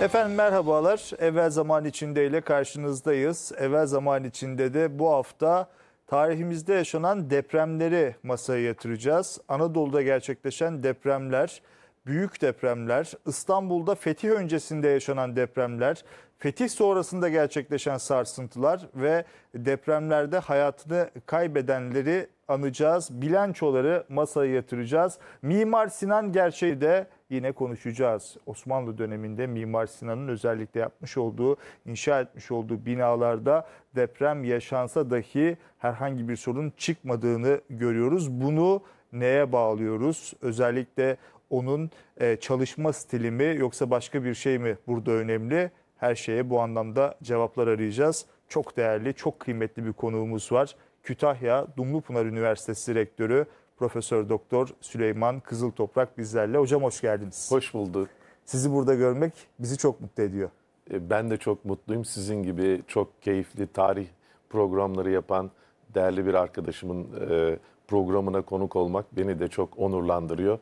Efendim merhabalar. Evvel zaman içinde ile karşınızdayız. Evvel zaman içinde de bu hafta tarihimizde yaşanan depremleri masaya yatıracağız. Anadolu'da gerçekleşen depremler, büyük depremler, İstanbul'da fetih öncesinde yaşanan depremler, fetih sonrasında gerçekleşen sarsıntılar ve depremlerde hayatını kaybedenleri anacağız. Bilançoları masaya yatıracağız. Mimar Sinan Gerçeği de yine konuşacağız. Osmanlı döneminde Mimar Sinan'ın özellikle yapmış olduğu, inşa etmiş olduğu binalarda deprem yaşansa dahi herhangi bir sorun çıkmadığını görüyoruz. Bunu neye bağlıyoruz? Özellikle onun e, çalışma stili mi yoksa başka bir şey mi burada önemli? Her şeye bu anlamda cevaplar arayacağız. Çok değerli, çok kıymetli bir konuğumuz var. Kütahya Dumlupınar Üniversitesi Rektörü Profesör Doktor Süleyman Kızıltoprak bizlerle. Hocam hoş geldiniz. Hoş bulduk. Sizi burada görmek bizi çok mutlu ediyor. E, ben de çok mutluyum. Sizin gibi çok keyifli tarih programları yapan değerli bir arkadaşımın e, programına konuk olmak beni de çok onurlandırıyor.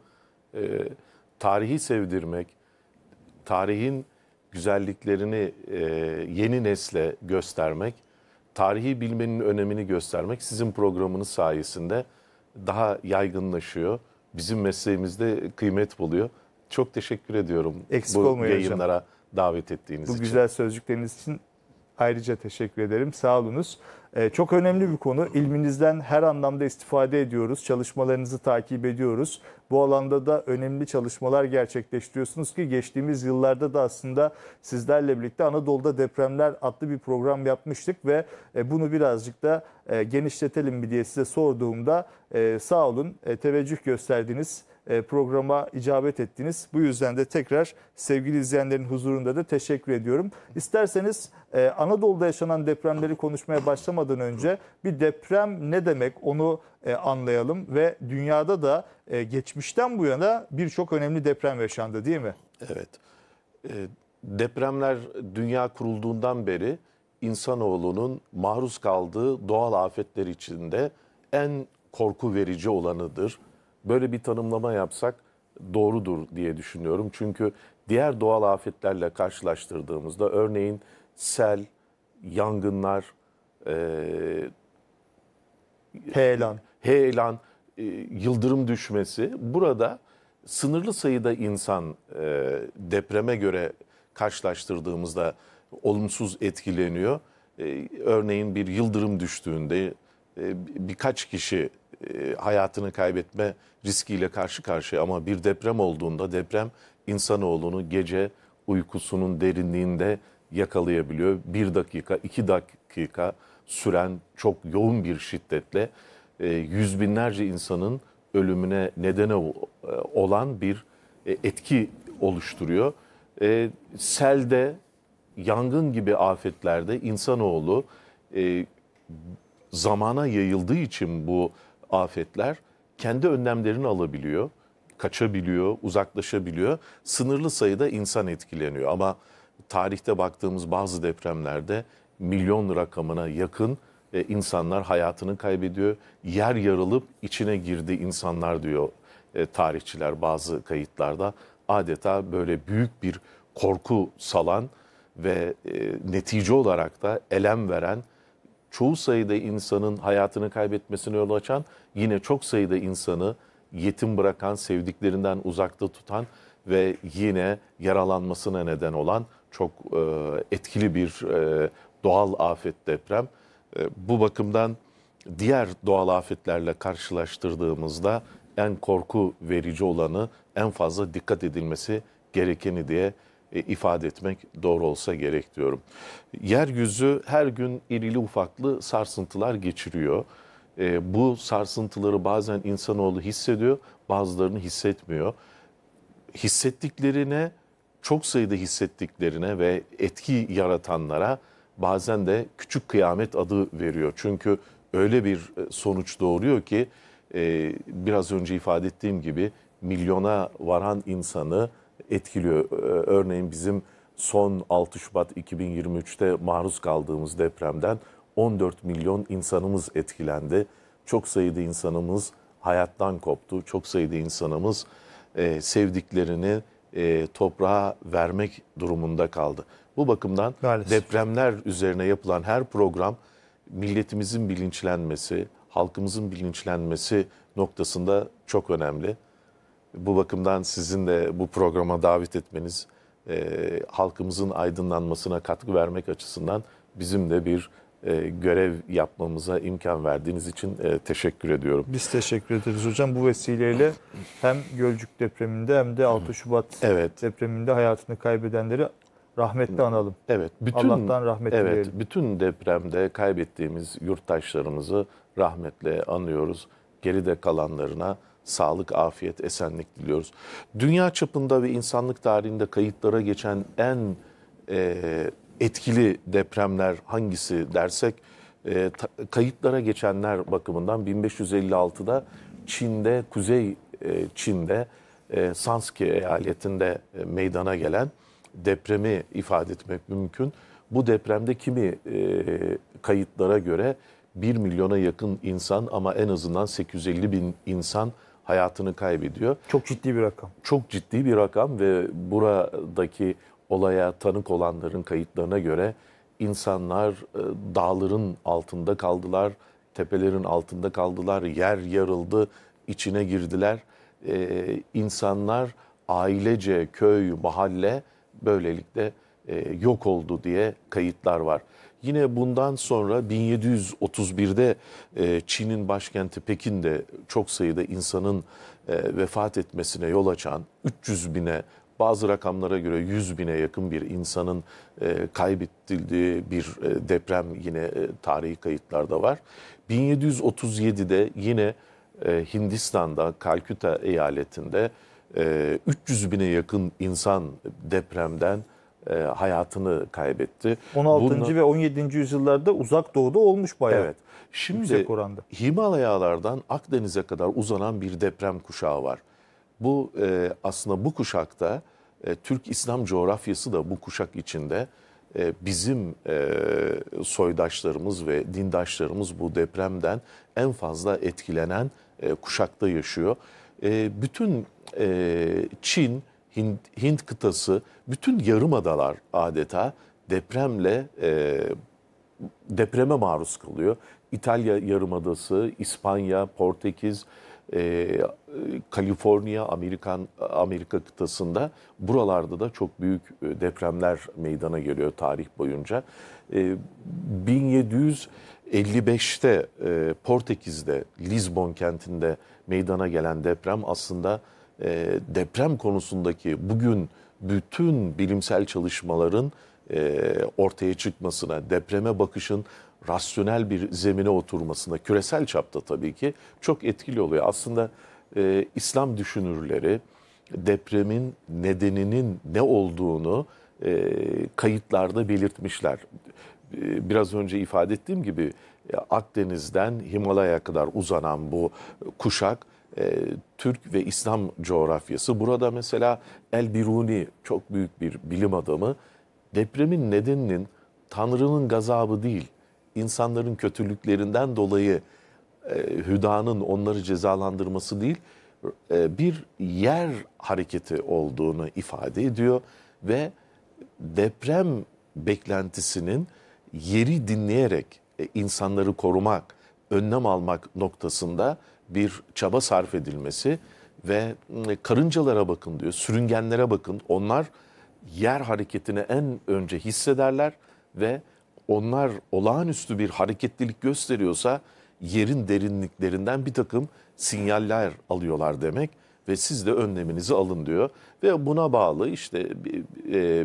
E, tarihi sevdirmek, tarihin güzelliklerini yeni nesle göstermek, tarihi bilmenin önemini göstermek sizin programınız sayesinde daha yaygınlaşıyor. Bizim mesleğimizde kıymet buluyor. Çok teşekkür ediyorum Eksik bu yayınlara hocam. davet ettiğiniz bu için. Bu güzel sözcükleriniz için ayrıca teşekkür ederim. Sağ olunuz. Ee, çok önemli bir konu. İlminizden her anlamda istifade ediyoruz. Çalışmalarınızı takip ediyoruz. Bu alanda da önemli çalışmalar gerçekleştiriyorsunuz ki geçtiğimiz yıllarda da aslında sizlerle birlikte Anadolu'da depremler adlı bir program yapmıştık ve e, bunu birazcık da e, genişletelim mi diye size sorduğumda e, sağ olun teveccüh gösterdiniz. E, programa icabet ettiniz. Bu yüzden de tekrar sevgili izleyenlerin huzurunda da teşekkür ediyorum. İsterseniz e, Anadolu'da yaşanan depremleri konuşmaya başlamadan önce bir deprem ne demek onu e, anlayalım ve dünyada da geçmişten bu yana birçok önemli deprem yaşandı değil mi? Evet. Depremler dünya kurulduğundan beri insanoğlunun maruz kaldığı doğal afetler içinde en korku verici olanıdır böyle bir tanımlama yapsak doğrudur diye düşünüyorum. Çünkü diğer doğal afetlerle karşılaştırdığımızda örneğin sel, yangınlar, e, heyelan, heyelan e, yıldırım düşmesi burada sınırlı sayıda insan e, depreme göre karşılaştırdığımızda olumsuz etkileniyor. E, örneğin bir yıldırım düştüğünde ee, birkaç kişi e, hayatını kaybetme riskiyle karşı karşıya ama bir deprem olduğunda deprem insanoğlunu gece uykusunun derinliğinde yakalayabiliyor. Bir dakika, iki dakika süren çok yoğun bir şiddetle e, yüz binlerce insanın ölümüne neden e, olan bir etki oluşturuyor. Selde, yangın gibi afetlerde insanoğlu zamana yayıldığı için bu afetler kendi önlemlerini alabiliyor, kaçabiliyor, uzaklaşabiliyor. Sınırlı sayıda insan etkileniyor ama tarihte baktığımız bazı depremlerde milyon rakamına yakın e, insanlar hayatını kaybediyor. Yer yarılıp içine girdi insanlar diyor e, tarihçiler bazı kayıtlarda. Adeta böyle büyük bir korku salan ve e, netice olarak da elem veren çoğu sayıda insanın hayatını kaybetmesine yol açan, yine çok sayıda insanı yetim bırakan, sevdiklerinden uzakta tutan ve yine yaralanmasına neden olan çok e, etkili bir e, doğal afet deprem. E, bu bakımdan diğer doğal afetlerle karşılaştırdığımızda en korku verici olanı, en fazla dikkat edilmesi gerekeni diye e, ifade etmek doğru olsa gerek diyorum. Yeryüzü her gün irili ufaklı sarsıntılar geçiriyor. E, bu sarsıntıları bazen insanoğlu hissediyor, bazılarını hissetmiyor. Hissettiklerine, çok sayıda hissettiklerine ve etki yaratanlara bazen de küçük kıyamet adı veriyor. Çünkü öyle bir e, sonuç doğuruyor ki biraz önce ifade ettiğim gibi milyona varan insanı etkiliyor. Ee, örneğin bizim son 6 Şubat 2023'te maruz kaldığımız depremden 14 milyon insanımız etkilendi. Çok sayıda insanımız hayattan koptu. Çok sayıda insanımız e, sevdiklerini e, toprağa vermek durumunda kaldı. Bu bakımdan Maalesef. depremler üzerine yapılan her program milletimizin bilinçlenmesi, halkımızın bilinçlenmesi noktasında çok önemli. Bu bakımdan sizin de bu programa davet etmeniz, e, halkımızın aydınlanmasına katkı vermek açısından bizim de bir e, görev yapmamıza imkan verdiğiniz için e, teşekkür ediyorum. Biz teşekkür ederiz hocam. Bu vesileyle hem Gölcük depreminde hem de 6 Şubat evet. depreminde hayatını kaybedenleri rahmetle analım. Evet. Bütün, Allah'tan rahmet evet, dileyelim. Bütün depremde kaybettiğimiz yurttaşlarımızı rahmetle anıyoruz. Geride kalanlarına sağlık, afiyet, esenlik diliyoruz. Dünya çapında ve insanlık tarihinde kayıtlara geçen en e, etkili depremler hangisi dersek e, ta, kayıtlara geçenler bakımından 1556'da Çin'de, Kuzey e, Çin'de e, Sanski eyaletinde e, meydana gelen depremi ifade etmek mümkün. Bu depremde kimi e, kayıtlara göre 1 milyona yakın insan ama en azından 850 bin insan hayatını kaybediyor. Çok ciddi bir rakam. Çok ciddi bir rakam ve buradaki olaya tanık olanların kayıtlarına göre insanlar e, dağların altında kaldılar, tepelerin altında kaldılar, yer yarıldı, içine girdiler. Ee, insanlar ailece, köy, mahalle böylelikle e, yok oldu diye kayıtlar var. Yine bundan sonra 1731'de e, Çin'in başkenti Pekin'de çok sayıda insanın e, vefat etmesine yol açan 300 bine bazı rakamlara göre 100 bine yakın bir insanın e, kaybettildiği bir deprem yine tarihi kayıtlarda var. 1737'de yine Hindistan'da Kalküta eyaletinde 300 bine yakın insan depremden e, hayatını kaybetti. 16. Bunun... ve 17. yüzyıllarda uzak doğuda olmuş bayağı. Evet. Şimdi oranda. Himalayalardan Akdeniz'e kadar uzanan bir deprem kuşağı var. Bu e, aslında bu kuşakta e, Türk İslam coğrafyası da bu kuşak içinde e, bizim e, soydaşlarımız ve dindaşlarımız bu depremden en fazla etkilenen e, kuşakta yaşıyor. E, bütün e, Çin, Hint, Hint kıtası, bütün yarımadalar adeta depremle e, depreme maruz kalıyor. İtalya yarımadası, İspanya, Portekiz, e, Kaliforniya, Amerikan Amerika kıtasında buralarda da çok büyük e, depremler meydana geliyor tarih boyunca. E, 1755'te e, Portekiz'de Lisbon kentinde meydana gelen deprem aslında e, deprem konusundaki bugün bütün bilimsel çalışmaların e, ortaya çıkmasına, depreme bakışın rasyonel bir zemine oturmasına, küresel çapta tabii ki çok etkili oluyor. Aslında e, İslam düşünürleri depremin nedeninin ne olduğunu e, kayıtlarda belirtmişler. E, biraz önce ifade ettiğim gibi e, Akdeniz'den Himalaya kadar uzanan bu kuşak e, Türk ve İslam coğrafyası. Burada mesela El Biruni çok büyük bir bilim adamı depremin nedeninin Tanrı'nın gazabı değil, insanların kötülüklerinden dolayı e, Hüda'nın onları cezalandırması değil, e, bir yer hareketi olduğunu ifade ediyor ve deprem beklentisinin yeri dinleyerek e, insanları korumak, önlem almak noktasında bir çaba sarf edilmesi ve hmm, e, karıncalara bakın diyor, sürüngenlere bakın. Onlar yer hareketini en önce hissederler ve onlar olağanüstü bir hareketlilik gösteriyorsa yerin derinliklerinden bir takım sinyaller alıyorlar demek ve siz de önleminizi alın diyor. Ve buna bağlı işte bir,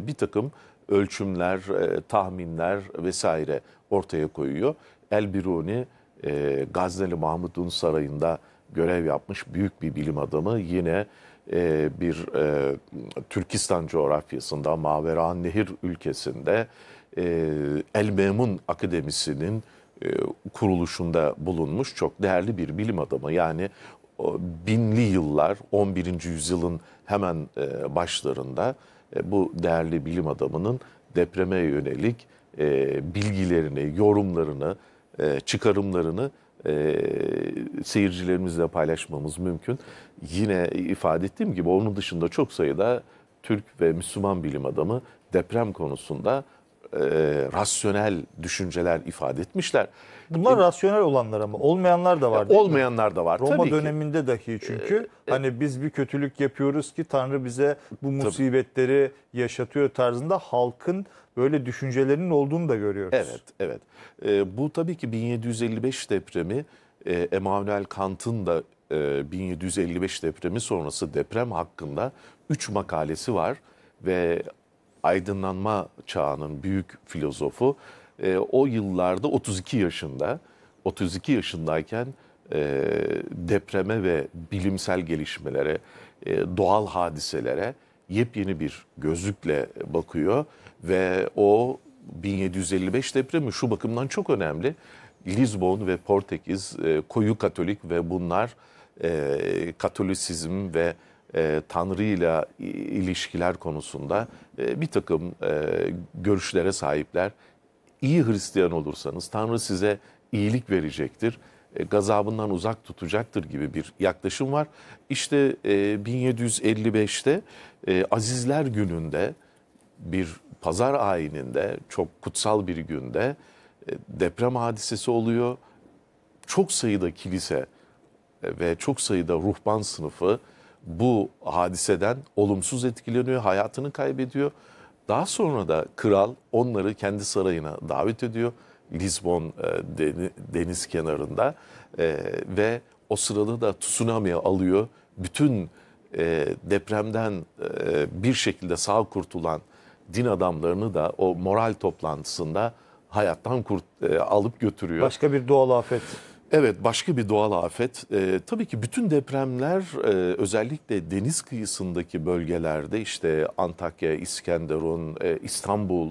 e, takım ölçümler, e, tahminler vesaire ortaya koyuyor. El Biruni e, ee, Gazneli Mahmut Un Sarayı'nda görev yapmış büyük bir bilim adamı yine e, bir e, Türkistan coğrafyasında Maveran Nehir ülkesinde e, El Memun Akademisi'nin e, kuruluşunda bulunmuş çok değerli bir bilim adamı. Yani binli yıllar 11. yüzyılın hemen e, başlarında e, bu değerli bilim adamının depreme yönelik e, bilgilerini, yorumlarını e, çıkarımlarını e, seyircilerimizle paylaşmamız mümkün. Yine ifade ettiğim gibi onun dışında çok sayıda Türk ve Müslüman bilim adamı deprem konusunda e, rasyonel düşünceler ifade etmişler. Bunlar e, rasyonel olanlar ama olmayanlar da var. Olmayanlar da var Roma tabii döneminde ki. dahi e, çünkü e, hani biz bir kötülük yapıyoruz ki Tanrı bize bu musibetleri tabii. yaşatıyor tarzında halkın böyle düşüncelerinin olduğunu da görüyoruz. Evet, evet. E, bu tabii ki 1755 depremi e, Emanuel Kant'ın da e, 1755 depremi sonrası deprem hakkında 3 makalesi var ve aydınlanma çağının büyük filozofu e, o yıllarda 32 yaşında 32 yaşındayken e, depreme ve bilimsel gelişmelere, e, doğal hadiselere yepyeni bir gözlükle bakıyor ve o 1755 depremi şu bakımdan çok önemli. Lisbon ve Portekiz e, koyu Katolik ve bunlar e, Katolisizm ve e, Tanrı ile ilişkiler konusunda e, bir takım e, görüşlere sahipler. İyi Hristiyan olursanız Tanrı size iyilik verecektir, e, gazabından uzak tutacaktır gibi bir yaklaşım var. İşte e, 1755'te e, Azizler Günü'nde bir pazar ayininde çok kutsal bir günde e, deprem hadisesi oluyor. Çok sayıda kilise e, ve çok sayıda ruhban sınıfı bu hadiseden olumsuz etkileniyor, hayatını kaybediyor. Daha sonra da kral onları kendi sarayına davet ediyor. Lisbon e, deniz kenarında e, ve o sırada da tsunami alıyor. Bütün e, depremden bir şekilde sağ kurtulan din adamlarını da o moral toplantısında hayattan kurt, alıp götürüyor. Başka bir doğal afet. Evet başka bir doğal afet. Ee, tabii ki bütün depremler e, özellikle deniz kıyısındaki bölgelerde işte Antakya, İskenderun, e, İstanbul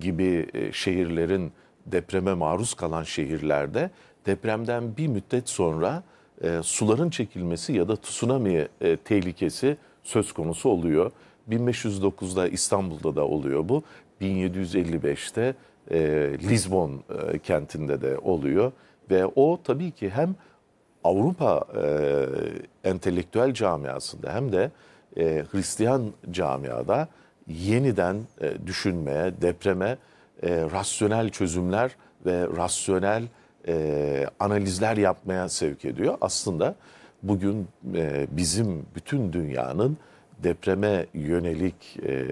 gibi e, şehirlerin depreme maruz kalan şehirlerde depremden bir müddet sonra e, suların çekilmesi ya da tsunami e, tehlikesi söz konusu oluyor. 1509'da İstanbul'da da oluyor bu. 1755'te e, Lizbon e, kentinde de oluyor. Ve o tabii ki hem Avrupa e, entelektüel camiasında hem de e, Hristiyan camiada yeniden e, düşünmeye, depreme e, rasyonel çözümler ve rasyonel e, analizler yapmaya sevk ediyor. Aslında bugün e, bizim bütün dünyanın depreme yönelik e,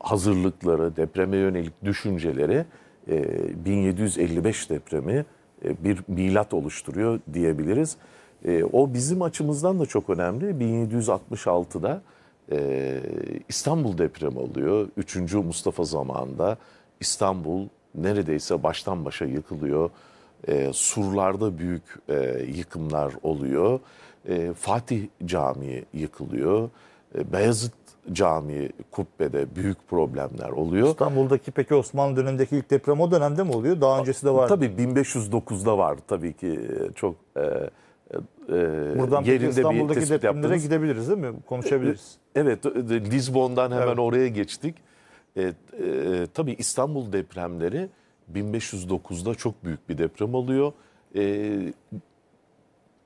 hazırlıkları, depreme yönelik düşünceleri e, 1755 depremi e, bir milat oluşturuyor diyebiliriz. E, o bizim açımızdan da çok önemli. 1766'da e, İstanbul depremi oluyor. 3. Mustafa zamanında İstanbul neredeyse baştan başa yıkılıyor. Surlarda büyük yıkımlar oluyor. Fatih Camii yıkılıyor. Beyazıt cami, kubbede büyük problemler oluyor. İstanbul'daki peki Osmanlı dönemindeki ilk deprem o dönemde mi oluyor? Daha öncesi de var. Tabii 1509'da var tabii ki e, çok e, e, Buradan yerinde İstanbul'daki bir depremlere yaptınız. gidebiliriz değil mi? Konuşabiliriz. E, e, evet, Lizbon'dan hemen Evet. oraya geçtik. E, e, tabii İstanbul depremleri 1509'da çok büyük bir deprem oluyor. E,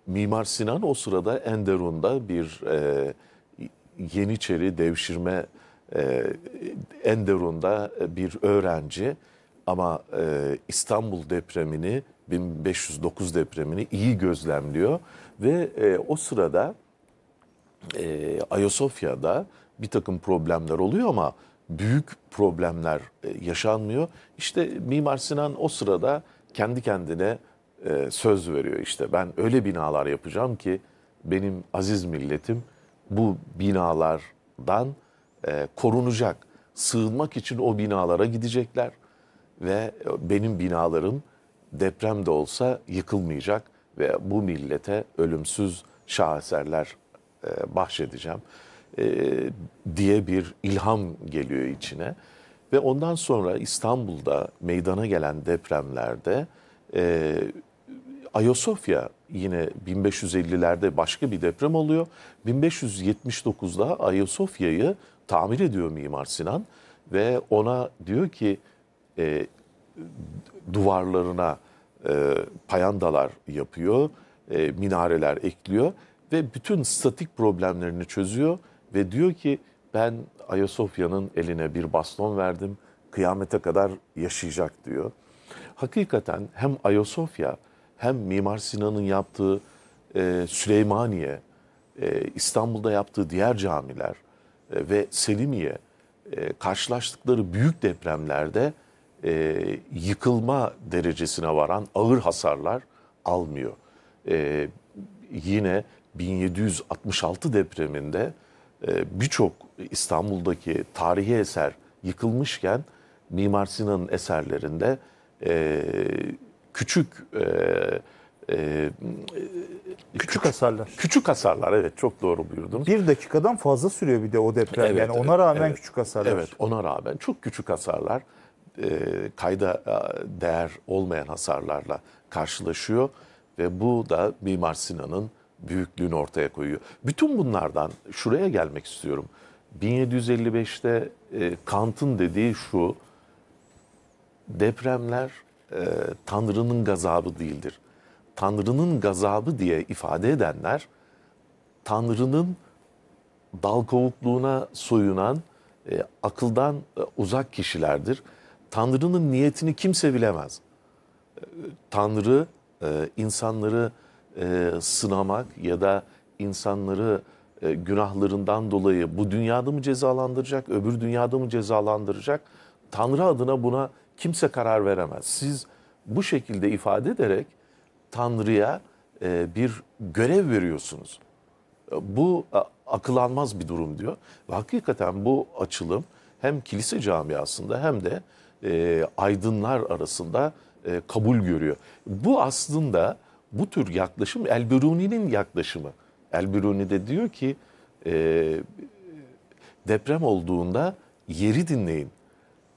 Mimar Sinan o sırada Enderun'da bir e, Yeniçeri devşirme e, Enderun'da bir öğrenci ama e, İstanbul depremini 1509 depremini iyi gözlemliyor ve e, o sırada e, Ayasofya'da bir takım problemler oluyor ama büyük problemler e, yaşanmıyor. İşte Mimar Sinan o sırada kendi kendine e, söz veriyor işte ben öyle binalar yapacağım ki benim aziz milletim bu binalardan e, korunacak. Sığınmak için o binalara gidecekler ve e, benim binalarım deprem de olsa yıkılmayacak ve bu millete ölümsüz şaheserler e, bahşedeceğim e, diye bir ilham geliyor içine. Ve ondan sonra İstanbul'da meydana gelen depremlerde e, Ayasofya yine 1550'lerde başka bir deprem oluyor. 1579'da Ayasofya'yı tamir ediyor Mimar Sinan ve ona diyor ki e, duvarlarına e, payandalar yapıyor, e, minareler ekliyor ve bütün statik problemlerini çözüyor ve diyor ki ben Ayasofya'nın eline bir baston verdim, kıyamete kadar yaşayacak diyor. Hakikaten hem Ayasofya hem Mimar Sinan'ın yaptığı e, Süleymaniye, e, İstanbul'da yaptığı diğer camiler e, ve Selimiye e, karşılaştıkları büyük depremlerde e, yıkılma derecesine varan ağır hasarlar almıyor. E, yine 1766 depreminde e, birçok İstanbul'daki tarihi eser yıkılmışken Mimar Sinan'ın eserlerinde e, küçük e, e, Küçük hasarlar. Küçük hasarlar evet çok doğru buyurdunuz. Bir dakikadan fazla sürüyor bir de o deprem. Evet, yani ona rağmen evet, küçük hasarlar. Evet ona rağmen çok küçük hasarlar e, kayda e, değer olmayan hasarlarla karşılaşıyor. Ve bu da Mimar Sinan'ın büyüklüğünü ortaya koyuyor. Bütün bunlardan şuraya gelmek istiyorum. 1755'te e, Kant'ın dediği şu depremler e, Tanrı'nın gazabı değildir. Tanrı'nın gazabı diye ifade edenler Tanrı'nın dal kovukluğuna soyunan, e, akıldan e, uzak kişilerdir. Tanrı'nın niyetini kimse bilemez. E, Tanrı e, insanları e, sınamak ya da insanları e, günahlarından dolayı bu dünyada mı cezalandıracak, öbür dünyada mı cezalandıracak? Tanrı adına buna kimse karar veremez. Siz bu şekilde ifade ederek Tanrı'ya e, bir görev veriyorsunuz. E, bu e, akıl almaz bir durum diyor. Ve hakikaten bu açılım hem kilise camiasında hem de e, aydınlar arasında e, kabul görüyor. Bu aslında bu tür yaklaşım Elbiruni'nin yaklaşımı. Elbiruni de diyor ki e, deprem olduğunda yeri dinleyin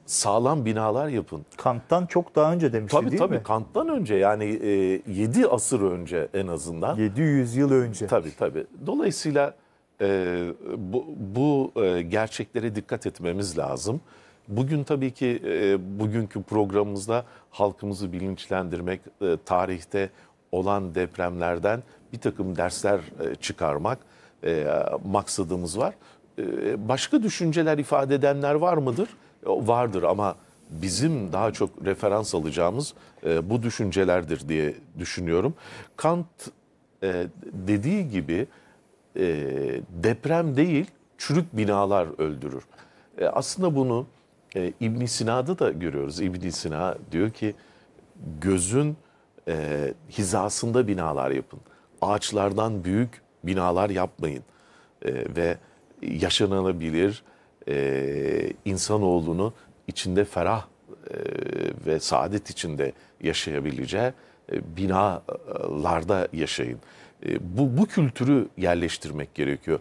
sağlam binalar yapın. Kant'tan çok daha önce demişti tabii, değil tabii, mi? Tabii Kant'tan önce yani e, 7 asır önce en azından. 700 yıl önce. Tabii tabii. Dolayısıyla e, bu, bu e, gerçeklere dikkat etmemiz lazım. Bugün tabii ki e, bugünkü programımızda halkımızı bilinçlendirmek, e, tarihte olan depremlerden bir takım dersler e, çıkarmak e, maksadımız var. E, başka düşünceler ifade edenler var mıdır? E, vardır ama bizim daha çok referans alacağımız e, bu düşüncelerdir diye düşünüyorum. Kant e, dediği gibi e, deprem değil çürük binalar öldürür. E, aslında bunu e, ibn Sina'da da görüyoruz. İbn Sina diyor ki gözün e, hizasında binalar yapın. Ağaçlardan büyük binalar yapmayın. E, ve yaşanabilir e, insanoğlunu içinde ferah e, ve saadet içinde yaşayabileceği e, binalarda yaşayın. E, bu, bu kültürü yerleştirmek gerekiyor.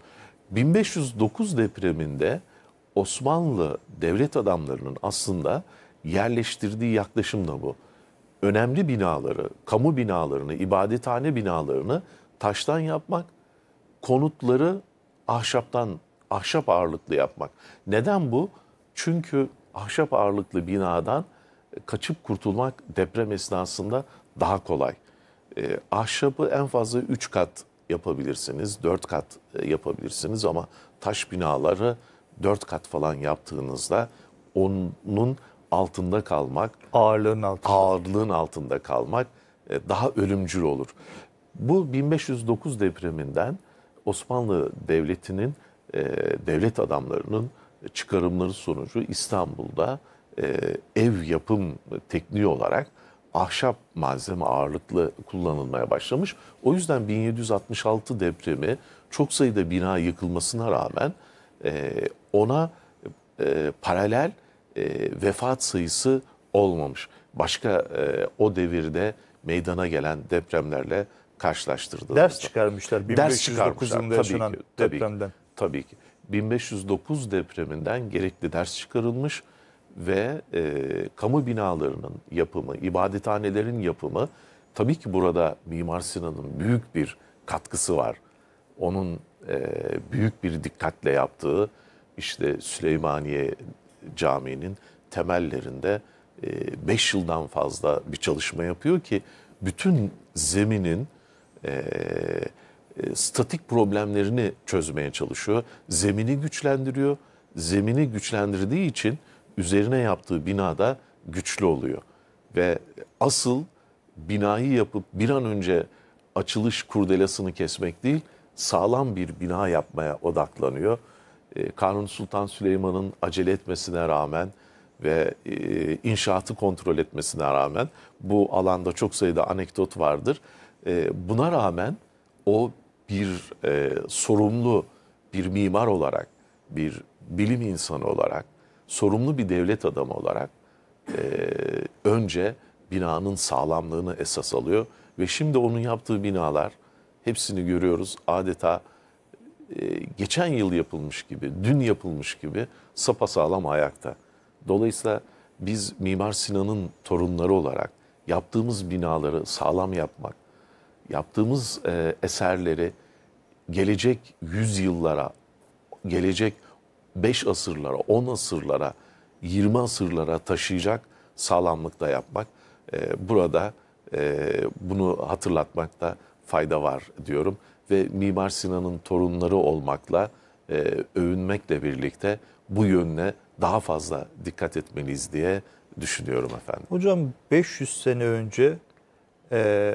1509 depreminde Osmanlı devlet adamlarının aslında yerleştirdiği yaklaşım da bu. Önemli binaları, kamu binalarını, ibadethane binalarını taştan yapmak, konutları ahşaptan ahşap ağırlıklı yapmak. Neden bu? Çünkü ahşap ağırlıklı binadan e, kaçıp kurtulmak deprem esnasında daha kolay. E, ahşabı en fazla 3 kat yapabilirsiniz, 4 kat e, yapabilirsiniz ama taş binaları 4 kat falan yaptığınızda onun altında kalmak, ağırlığın altında, ağırlığın altında kalmak e, daha ölümcül olur. Bu 1509 depreminden Osmanlı Devleti'nin e, devlet adamlarının çıkarımları sonucu İstanbul'da e, ev yapım tekniği olarak ahşap malzeme ağırlıklı kullanılmaya başlamış. O yüzden 1766 depremi çok sayıda bina yıkılmasına rağmen e, ona e, paralel e, vefat sayısı olmamış. Başka e, o devirde meydana gelen depremlerle karşılaştırdığımızda. Ders çıkarmışlar 1509 yılında yaşanan tabii ki, tabii Ki. Tabii ki. 1509 depreminden gerekli ders çıkarılmış ve e, kamu binalarının yapımı, ibadethanelerin yapımı tabii ki burada Mimar Sinan'ın büyük bir katkısı var. Onun e, büyük bir dikkatle yaptığı işte Süleymaniye Camii'nin temellerinde 5 e, yıldan fazla bir çalışma yapıyor ki bütün zeminin e, e, statik problemlerini çözmeye çalışıyor. Zemini güçlendiriyor. Zemini güçlendirdiği için üzerine yaptığı binada güçlü oluyor. Ve asıl binayı yapıp bir an önce açılış kurdelasını kesmek değil, sağlam bir bina yapmaya odaklanıyor. E, Sultan Süleyman'ın acele etmesine rağmen ve e, inşaatı kontrol etmesine rağmen bu alanda çok sayıda anekdot vardır. E, buna rağmen o bir e, sorumlu bir mimar olarak, bir bilim insanı olarak, sorumlu bir devlet adamı olarak e, önce binanın sağlamlığını esas alıyor. Ve şimdi onun yaptığı binalar hepsini görüyoruz adeta e, geçen yıl yapılmış gibi, dün yapılmış gibi sapasağlam ayakta. Dolayısıyla biz Mimar Sinan'ın torunları olarak yaptığımız binaları sağlam yapmak, yaptığımız e, eserleri gelecek yüzyıllara, gelecek 5 asırlara, 10 asırlara, 20 asırlara taşıyacak sağlamlıkta yapmak. E, burada e, bunu hatırlatmakta fayda var diyorum. Ve Mimar Sinan'ın torunları olmakla, e, övünmekle birlikte bu yönüne daha fazla dikkat etmeliyiz diye düşünüyorum efendim. Hocam 500 sene önce e,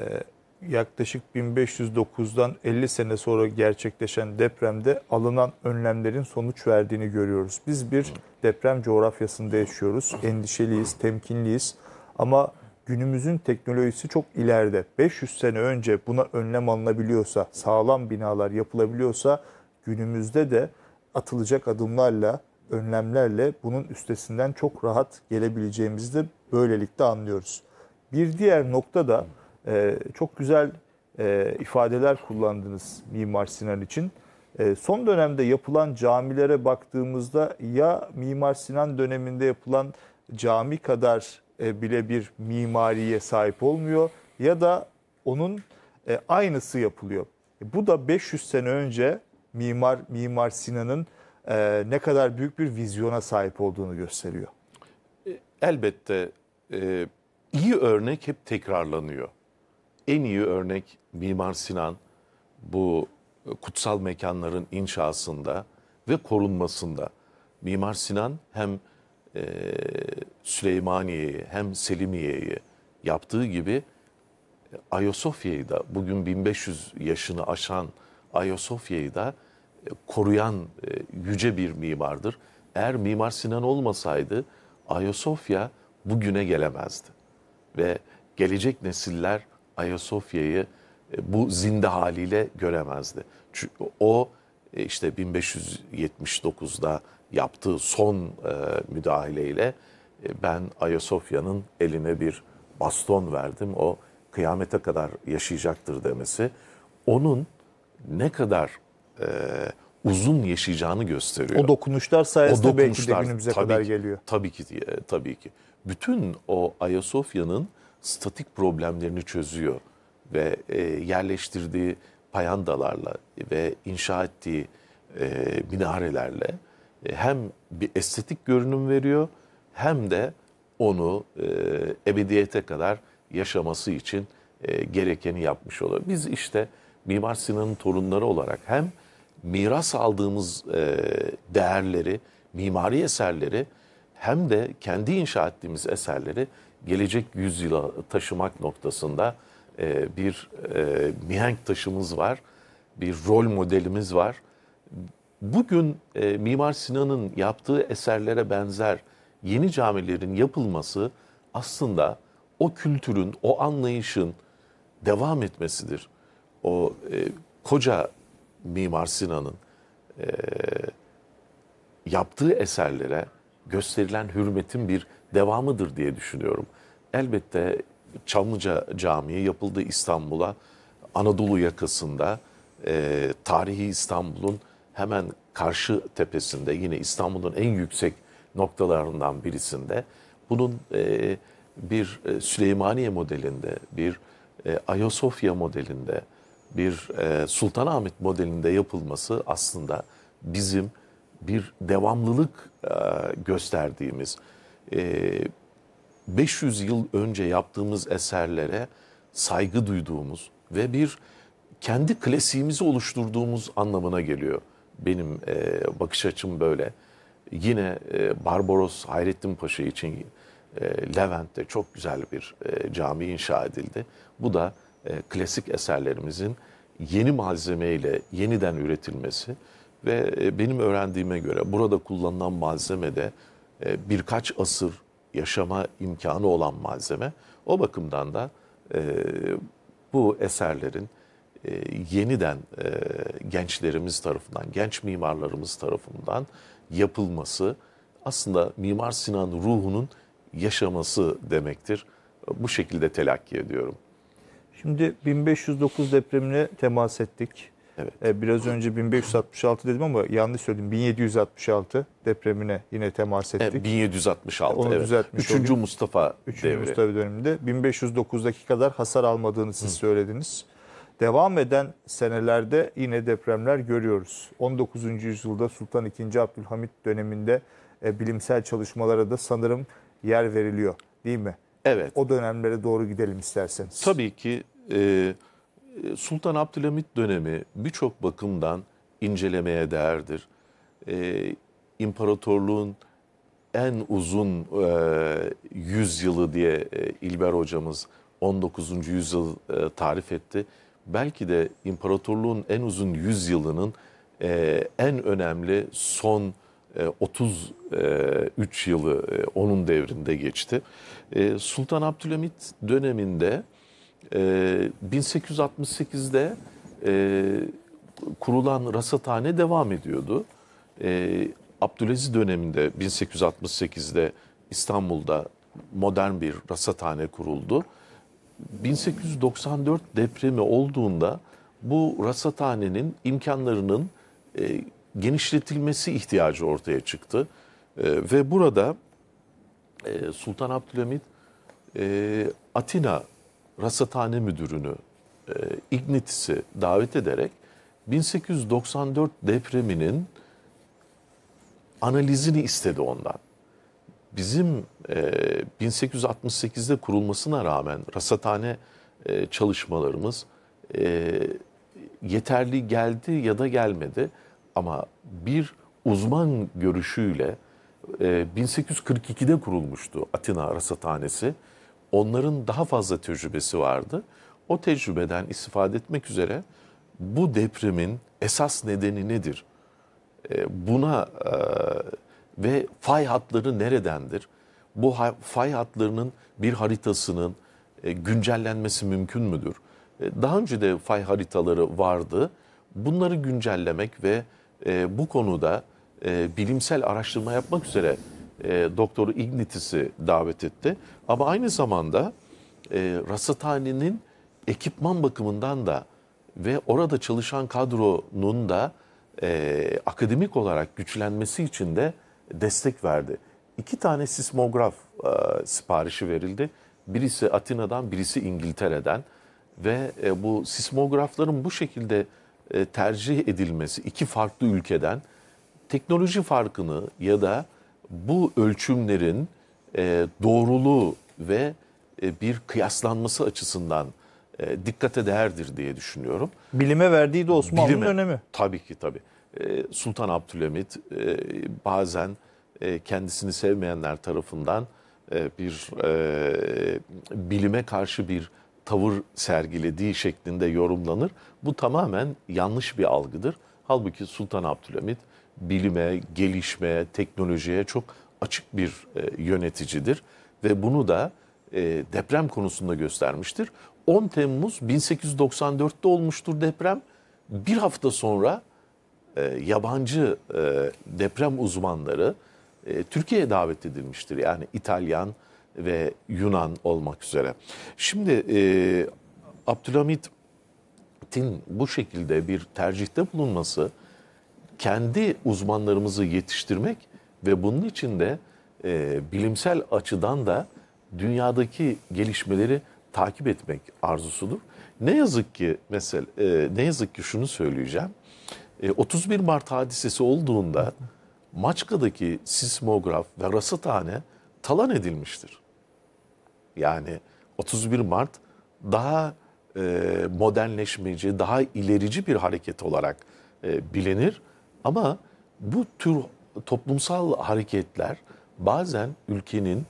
yaklaşık 1509'dan 50 sene sonra gerçekleşen depremde alınan önlemlerin sonuç verdiğini görüyoruz. Biz bir deprem coğrafyasında yaşıyoruz. Endişeliyiz, temkinliyiz ama günümüzün teknolojisi çok ileride. 500 sene önce buna önlem alınabiliyorsa, sağlam binalar yapılabiliyorsa günümüzde de atılacak adımlarla, önlemlerle bunun üstesinden çok rahat gelebileceğimizi de böylelikle anlıyoruz. Bir diğer nokta da e, çok güzel e, ifadeler kullandınız Mimar Sinan için. E, son dönemde yapılan camilere baktığımızda ya Mimar Sinan döneminde yapılan cami kadar e, bile bir mimariye sahip olmuyor ya da onun e, aynısı yapılıyor. E, bu da 500 sene önce Mimar Mimar Sinan'ın e, ne kadar büyük bir vizyona sahip olduğunu gösteriyor. E, elbette e, iyi örnek hep tekrarlanıyor en iyi örnek Mimar Sinan bu e, kutsal mekanların inşasında ve korunmasında. Mimar Sinan hem e, Süleymaniye'yi hem Selimiye'yi yaptığı gibi e, Ayasofya'yı da bugün 1500 yaşını aşan Ayasofya'yı da e, koruyan e, yüce bir mimardır. Eğer Mimar Sinan olmasaydı Ayasofya bugüne gelemezdi. Ve gelecek nesiller Ayasofya'yı e, bu zinde haliyle göremezdi. Çünkü o e, işte 1579'da yaptığı son e, müdahaleyle ben Ayasofya'nın eline bir baston verdim. O kıyamete kadar yaşayacaktır demesi onun ne kadar e, uzun yaşayacağını gösteriyor. O dokunuşlar sayesinde o dokunuşlar, belki de günümüze tabii kadar ki, geliyor. Tabii ki tabii ki. Bütün o Ayasofya'nın statik problemlerini çözüyor ve e, yerleştirdiği payandalarla ve inşa ettiği e, minarelerle e, hem bir estetik görünüm veriyor hem de onu e, ebediyete kadar yaşaması için e, gerekeni yapmış oluyor. Biz işte Mimar Sinan'ın torunları olarak hem miras aldığımız e, değerleri, mimari eserleri hem de kendi inşa ettiğimiz eserleri gelecek yüzyıla taşımak noktasında e, bir e, mihenk taşımız var, bir rol modelimiz var. Bugün e, Mimar Sinan'ın yaptığı eserlere benzer yeni camilerin yapılması aslında o kültürün, o anlayışın devam etmesidir. O e, koca Mimar Sinan'ın e, yaptığı eserlere gösterilen hürmetin bir devamıdır diye düşünüyorum. Elbette Çamlıca Camii yapıldı İstanbul'a, Anadolu yakasında, e, tarihi İstanbul'un hemen karşı tepesinde, yine İstanbul'un en yüksek noktalarından birisinde. Bunun e, bir e, Süleymaniye modelinde, bir e, Ayasofya modelinde, bir e, Sultanahmet modelinde yapılması aslında bizim bir devamlılık e, gösterdiğimiz, 500 ee, yıl önce yaptığımız eserlere saygı duyduğumuz ve bir kendi klasiğimizi oluşturduğumuz anlamına geliyor. Benim e, bakış açım böyle. Yine e, Barbaros Hayrettin Paşa için e, Levent'te çok güzel bir cami inşa edildi. Bu da klasik eserlerimizin yeni malzemeyle yeniden üretilmesi ve benim öğrendiğime göre burada kullanılan malzeme de e, birkaç asır yaşama imkanı olan malzeme. O bakımdan da e, bu eserlerin e, yeniden gençlerimiz tarafından, genç mimarlarımız tarafından yapılması aslında Mimar Sinan ruhunun yaşaması demektir. Bu şekilde telakki ediyorum. Şimdi 1509 depremine temas ettik. Evet. E, biraz önce 1566 dedim ama yanlış söyledim. 1766 depremine yine temas e, ettik. Evet, 1766 Onu evet. Düzeltmiş Mustafa Üçüncü devri. Mustafa döneminde 1509'daki kadar hasar almadığını siz Hı. söylediniz. Devam eden senelerde yine depremler görüyoruz. 19. yüzyılda Sultan II. Abdülhamit döneminde e, bilimsel çalışmalara da sanırım yer veriliyor değil mi? Evet. O dönemlere doğru gidelim isterseniz. Tabii ki e, ee, Sultan Abdülhamit dönemi birçok bakımdan incelemeye değerdir. Ee, imparatorluğun en uzun e, yüzyılı diye e, İlber hocamız 19. yüzyıl e, tarif etti. Belki de imparatorluğun en uzun yüzyılının e, en önemli son e, 33 e, yılı e, onun devrinde geçti. E, Sultan Abdülhamit döneminde e, ee, 1868'de e, kurulan rasathane devam ediyordu. E, Abdülaziz döneminde 1868'de İstanbul'da modern bir rasathane kuruldu. 1894 depremi olduğunda bu rasathanenin imkanlarının e, genişletilmesi ihtiyacı ortaya çıktı. E, ve burada e, Sultan Abdülhamit e, Atina rasathane müdürünü, e, Ignitis'i davet ederek 1894 depreminin analizini istedi ondan. Bizim e, 1868'de kurulmasına rağmen rasathane e, çalışmalarımız e, yeterli geldi ya da gelmedi ama bir uzman görüşüyle e, 1842'de kurulmuştu Atina Rasathanesi onların daha fazla tecrübesi vardı. O tecrübeden istifade etmek üzere bu depremin esas nedeni nedir? Ee, buna e, ve fay hatları neredendir? Bu fay hatlarının bir haritasının e, güncellenmesi mümkün müdür? E, daha önce de fay haritaları vardı. Bunları güncellemek ve bu konuda bilimsel araştırma yapmak üzere e, doktoru Ignitis'i davet etti. Ama aynı zamanda e, rasathanenin ekipman bakımından da ve orada çalışan kadronun da e, akademik olarak güçlenmesi için de destek verdi. İki tane sismograf e, siparişi verildi. Birisi Atina'dan, birisi İngiltere'den ve e, bu sismografların bu şekilde e, tercih edilmesi iki farklı ülkeden teknoloji farkını ya da bu ölçümlerin e, doğruluğu ve e, bir kıyaslanması açısından e, dikkate değerdir diye düşünüyorum. Bilime verdiği de Osmanlı'nın önemi. Tabii ki tabii. E, Sultan Abdülhamit e, bazen e, kendisini sevmeyenler tarafından e, bir e, bilime karşı bir tavır sergilediği şeklinde yorumlanır. Bu tamamen yanlış bir algıdır. Halbuki Sultan Abdülhamit bilime, gelişmeye, teknolojiye çok açık bir e, yöneticidir. Ve bunu da e, deprem konusunda göstermiştir. 10 Temmuz 1894'te olmuştur deprem. Bir hafta sonra e, yabancı e, deprem uzmanları e, Türkiye'ye davet edilmiştir. Yani İtalyan ve Yunan olmak üzere. Şimdi e, Abdülhamit'in bu şekilde bir tercihte bulunması kendi uzmanlarımızı yetiştirmek ve bunun için de e, bilimsel açıdan da dünyadaki gelişmeleri takip etmek arzusudur. Ne yazık ki mesela e, ne yazık ki şunu söyleyeceğim. E, 31 Mart hadisesi olduğunda Maçka'daki sismograf ve rasathane talan edilmiştir. Yani 31 Mart daha e, modernleşmeci, daha ilerici bir hareket olarak e, bilinir ama bu tür toplumsal hareketler bazen ülkenin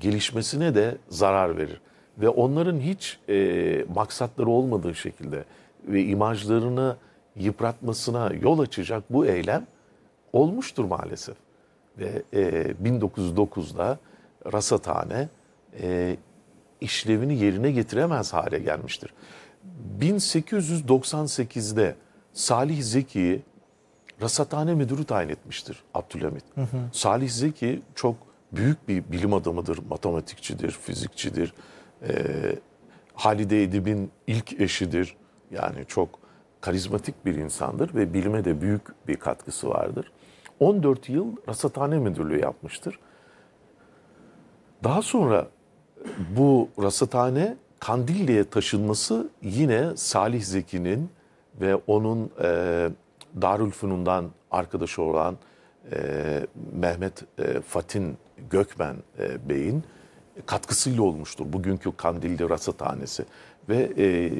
gelişmesine de zarar verir. Ve onların hiç e, maksatları olmadığı şekilde ve imajlarını yıpratmasına yol açacak bu eylem olmuştur maalesef. Ve e, 1909'da rasathane e, işlevini yerine getiremez hale gelmiştir. 1898'de Salih Zeki'yi rasathane müdürü tayin etmiştir Abdülhamit. Hı hı. Salih Zeki çok büyük bir bilim adamıdır, matematikçidir, fizikçidir. E, Halide Edip'in ilk eşidir. Yani çok karizmatik bir insandır ve bilime de büyük bir katkısı vardır. 14 yıl rasathane müdürlüğü yapmıştır. Daha sonra bu rasathane Kandilli'ye taşınması yine Salih Zeki'nin ve onun e, Darülfünun'dan arkadaşı olan e, Mehmet e, Fatin Gökmen e, Bey'in katkısıyla olmuştur. Bugünkü Kandilli Rasathanesi ve e,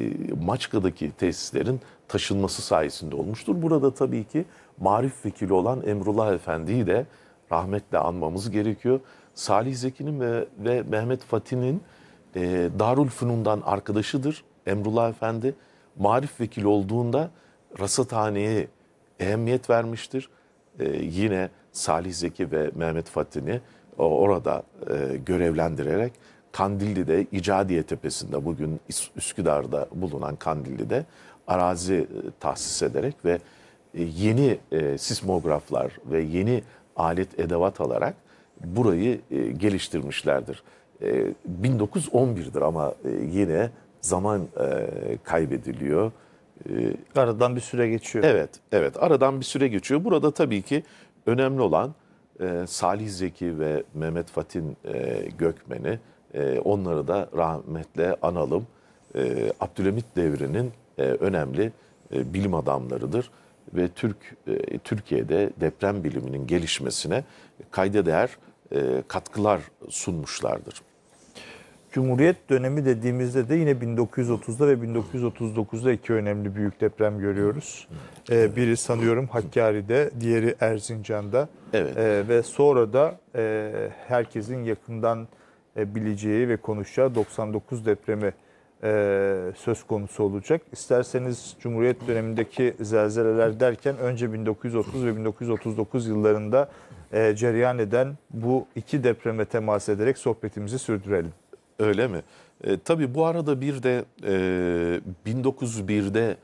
Maçka'daki tesislerin taşınması sayesinde olmuştur. Burada tabii ki marif vekili olan Emrullah Efendi'yi de rahmetle anmamız gerekiyor. Salih Zeki'nin ve, ve Mehmet Fatih'in e, Darül arkadaşıdır Emrullah Efendi. Marif vekili olduğunda rasathaneye ehemmiyet vermiştir. E, yine Salih Zeki ve Mehmet Fatih'i e, orada e, görevlendirerek Kandilli'de İcadiye Tepesi'nde bugün Üsküdar'da bulunan Kandilli'de arazi e, tahsis ederek ve e, yeni e, sismograflar ve yeni alet edevat alarak burayı e, geliştirmişlerdir. E, 1911'dir ama e, yine zaman e, kaybediliyor. Ee, Aradan bir süre geçiyor. Evet, evet. Aradan bir süre geçiyor. Burada tabii ki önemli olan e, Salih Zeki ve Mehmet Fatin e, Gökmen'i e, onları da rahmetle analım. E, Abdülhamit devrinin e, önemli e, bilim adamlarıdır ve Türk e, Türkiye'de deprem biliminin gelişmesine kayda değer e, katkılar sunmuşlardır. Cumhuriyet dönemi dediğimizde de yine 1930'da ve 1939'da iki önemli büyük deprem görüyoruz. Ee, biri sanıyorum Hakkari'de, diğeri Erzincan'da. Evet. Ee, ve sonra da e, herkesin yakından e, bileceği ve konuşacağı 99 depremi e, söz konusu olacak. İsterseniz Cumhuriyet dönemindeki zelzeleler derken önce 1930 ve 1939 yıllarında e, cereyan eden bu iki depreme temas ederek sohbetimizi sürdürelim. Öyle mi? E, tabii bu arada bir de e, 1901'de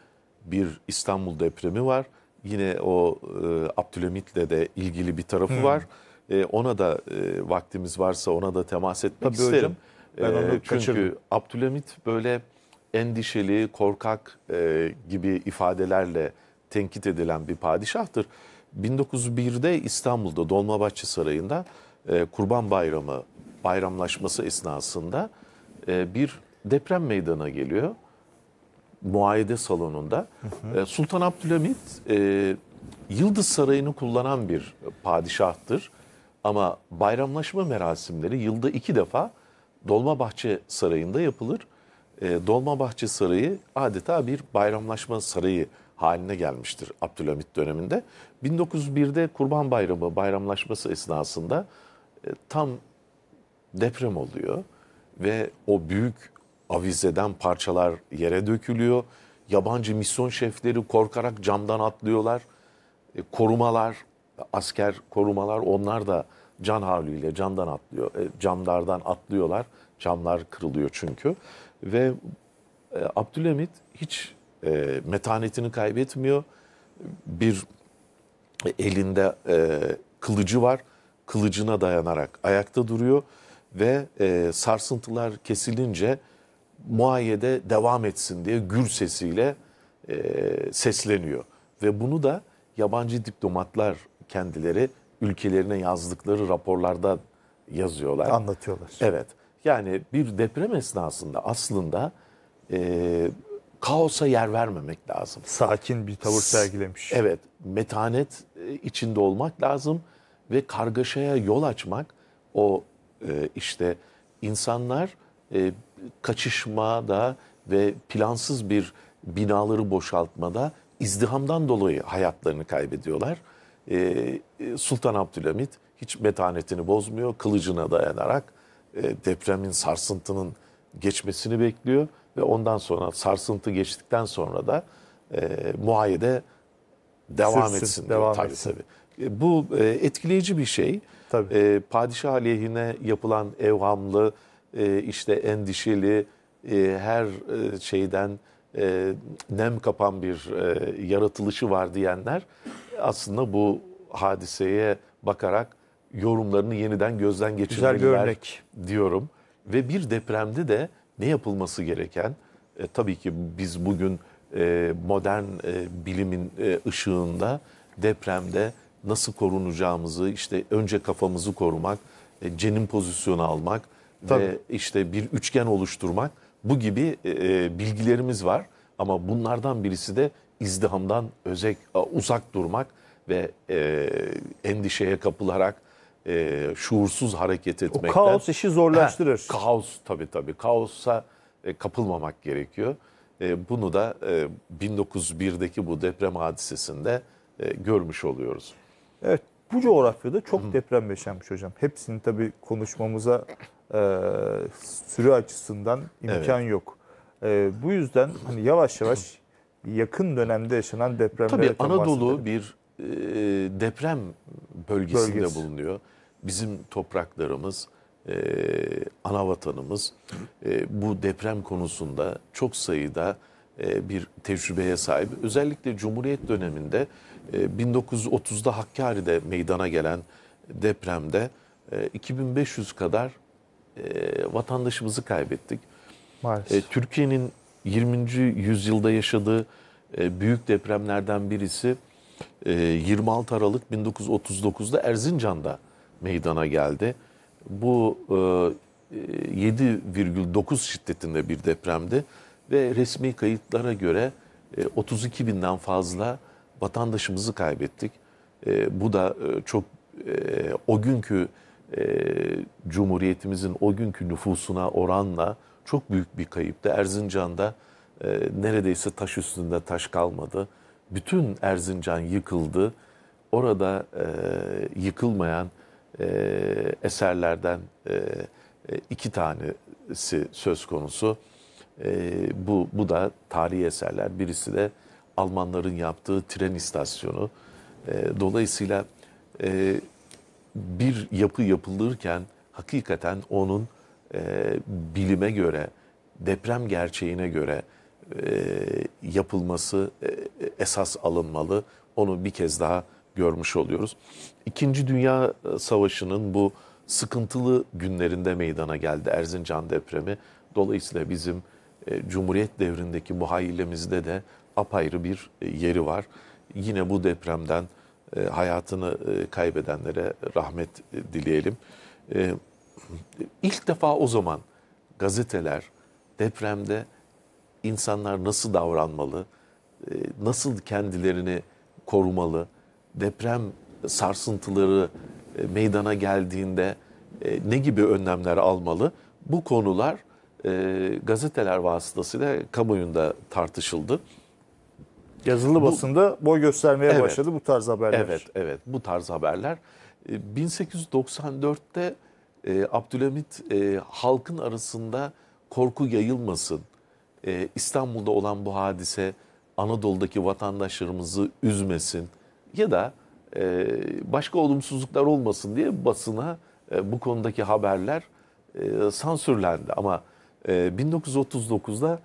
bir İstanbul depremi var. Yine o e, Abdülhamit'le de ilgili bir tarafı hmm. var. E, ona da e, vaktimiz varsa ona da temas etmek tabii isterim. Hocam, ben e, onu e, çünkü kaçırdım. Abdülhamit böyle endişeli, korkak e, gibi ifadelerle tenkit edilen bir padişahtır. 1901'de İstanbul'da Dolmabahçe Sarayı'nda e, Kurban Bayramı bayramlaşması esnasında e, bir deprem meydana geliyor. Muayede salonunda. Hı e, hı. Sultan Abdülhamit e, Yıldız Sarayı'nı kullanan bir padişahtır. Ama bayramlaşma merasimleri yılda iki defa Dolmabahçe Sarayı'nda yapılır. E, Dolmabahçe Sarayı adeta bir bayramlaşma sarayı haline gelmiştir Abdülhamit döneminde. 1901'de Kurban Bayramı bayramlaşması esnasında e, tam deprem oluyor ve o büyük avizeden parçalar yere dökülüyor. Yabancı misyon şefleri korkarak camdan atlıyorlar. E, korumalar, asker korumalar onlar da can havliyle camdan atlıyor. E, camlardan atlıyorlar. Camlar kırılıyor çünkü. Ve e, Abdülhamit hiç e, metanetini kaybetmiyor. Bir e, elinde e, kılıcı var. Kılıcına dayanarak ayakta duruyor ve e, sarsıntılar kesilince muayede devam etsin diye gür sesiyle e, sesleniyor. Ve bunu da yabancı diplomatlar kendileri ülkelerine yazdıkları raporlarda yazıyorlar. Anlatıyorlar. Evet. Yani bir deprem esnasında aslında e, kaosa yer vermemek lazım. Sakin bir tavır sergilemiş. Evet. Metanet e, içinde olmak lazım ve kargaşaya yol açmak o e, işte insanlar e, kaçışmada ve plansız bir binaları boşaltmada izdihamdan dolayı hayatlarını kaybediyorlar. Ee, e, Sultan Abdülhamit hiç metanetini bozmuyor, kılıcına dayanarak e, depremin sarsıntının geçmesini bekliyor ve ondan sonra sarsıntı geçtikten sonra da e, muayede devam Sürsün, etsin. Devam tabii, etsin. Tabii. E, bu e, etkileyici bir şey. Tabii. E, padişah aleyhine yapılan evhamlı, e, işte endişeli, e, her e, şeyden e, nem kapan bir e, yaratılışı var diyenler aslında bu hadiseye bakarak yorumlarını yeniden gözden geçirmeliler diyorum. Ve bir depremde de ne yapılması gereken, e, tabii ki biz bugün e, modern e, bilimin e, ışığında depremde nasıl korunacağımızı işte önce kafamızı korumak, e, cenin pozisyonu almak Tabii. ve işte bir üçgen oluşturmak bu gibi e, e, bilgilerimiz var. Ama bunlardan birisi de izdihamdan özek, uzak durmak ve e, endişeye kapılarak e, şuursuz hareket etmekten. O kaos işi zorlaştırır. He, kaos tabii tabii. Kaosa e, kapılmamak gerekiyor. E, bunu da e, 1901'deki bu deprem hadisesinde e, görmüş oluyoruz. Evet bu coğrafyada çok deprem yaşanmış hocam. Hepsini tabii konuşmamıza e, süre açısından imkan evet. yok. E, bu yüzden hani yavaş yavaş yakın dönemde yaşanan depremler. Tabii Anadolu bir e, deprem bölgesinde Bölgesi. bulunuyor. Bizim topraklarımız, e, ana vatanımız e, bu deprem konusunda çok sayıda e, bir tecrübeye sahip. Özellikle Cumhuriyet döneminde 1930'da ee, Hakkari'de meydana gelen depremde 2500 e, kadar e, vatandaşımızı kaybettik. Maalesef. E, Türkiye'nin 20. yüzyılda yaşadığı büyük depremlerden birisi 26 Aralık 1939'da Erzincan'da meydana geldi. Bu 7,9 şiddetinde bir depremdi ve resmi kayıtlara göre 32 binden fazla vatandaşımızı kaybettik. E, bu da e, çok e, o günkü e, Cumhuriyetimizin o günkü nüfusuna oranla çok büyük bir kayıptı. Erzincan'da e, neredeyse taş üstünde taş kalmadı. Bütün Erzincan yıkıldı. Orada e, yıkılmayan e, eserlerden e, e iki tanesi söz konusu. E, bu, bu da tarihi eserler. Birisi de Almanların yaptığı tren istasyonu. E, dolayısıyla e, bir yapı yapılırken hakikaten onun e, bilime göre, deprem gerçeğine göre e, yapılması e, esas alınmalı. Onu bir kez daha görmüş oluyoruz. İkinci Dünya e, Savaşı'nın bu sıkıntılı günlerinde meydana geldi Erzincan depremi. Dolayısıyla bizim e, Cumhuriyet devrindeki muhayyilemiz de apayrı bir e, yeri var. Yine bu depremden e, hayatını e, kaybedenlere rahmet dileyelim. İlk defa o zaman gazeteler depremde insanlar nasıl davranmalı, nasıl kendilerini korumalı, deprem sarsıntıları meydana geldiğinde ne gibi önlemler almalı? Bu konular gazeteler vasıtasıyla kamuoyunda tartışıldı. Yazılı bu, basında boy göstermeye evet, başladı bu tarz haberler. Evet, evet bu tarz haberler. 1894'te ee, e, Abdülhamit e, halkın arasında korku yayılmasın, e, İstanbul'da olan bu hadise Anadolu'daki vatandaşlarımızı üzmesin ya da e, başka olumsuzluklar olmasın diye basına e, bu konudaki haberler e, sansürlendi. Ama e, 1939'da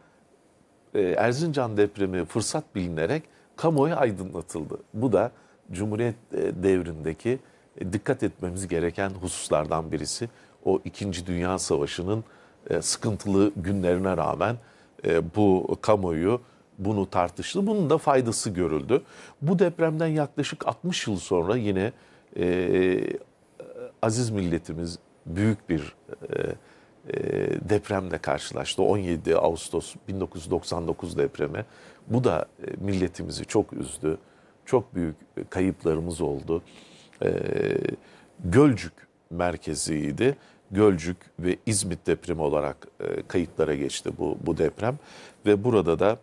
e, Erzincan depremi fırsat bilinerek kamuoyu aydınlatıldı. Bu da Cumhuriyet e, devrindeki e, dikkat etmemiz gereken hususlardan birisi. O İkinci Dünya Savaşı'nın sıkıntılı günlerine rağmen bu kamuoyu bunu tartıştı. Bunun da faydası görüldü. Bu depremden yaklaşık 60 yıl sonra yine e, aziz milletimiz büyük bir e, e, depremle karşılaştı. 17 Ağustos 1999 depremi. Bu da e, milletimizi çok üzdü. Çok büyük e, kayıplarımız oldu. Gölcük merkeziydi. Gölcük ve İzmit depremi olarak kayıtlara geçti bu, bu deprem. Ve burada da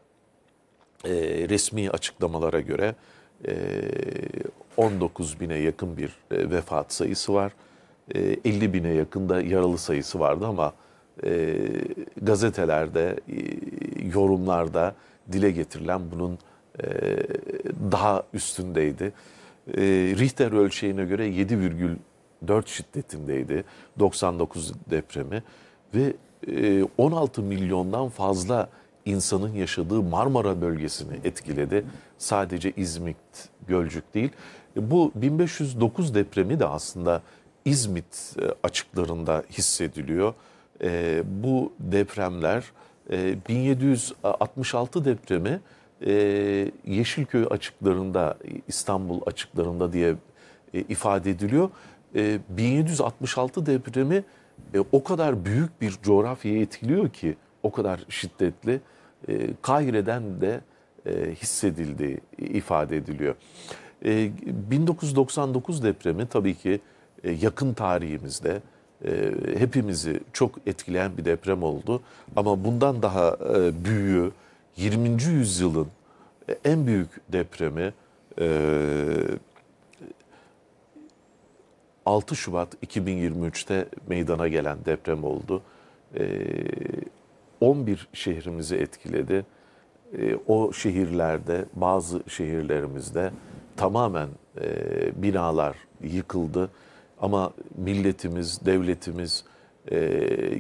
resmi açıklamalara göre 19 bine yakın bir vefat sayısı var. 50 ee, bine yakında yaralı sayısı vardı ama e, gazetelerde, e, yorumlarda dile getirilen bunun e, daha üstündeydi. E, Richter ölçeğine göre 7,4 şiddetindeydi 99 depremi ve e, 16 milyondan fazla insanın yaşadığı Marmara bölgesini etkiledi. Sadece İzmit, Gölcük değil. E, bu 1509 depremi de aslında İzmit e, açıklarında hissediliyor. E, bu depremler 1766 e, depremi Yeşilköy açıklarında, İstanbul açıklarında diye ifade ediliyor. 1766 depremi o kadar büyük bir coğrafyayı etkiliyor ki o kadar şiddetli Kahire'den de hissedildiği ifade ediliyor. 1999 depremi tabii ki e, yakın tarihimizde e, hepimizi çok etkileyen bir deprem oldu. Ama bundan daha e, büyüğü 20. yüzyılın en büyük depremi 6 Şubat 2023'te meydana gelen deprem oldu. 11 şehrimizi etkiledi. O şehirlerde bazı şehirlerimizde tamamen binalar yıkıldı ama milletimiz, devletimiz e,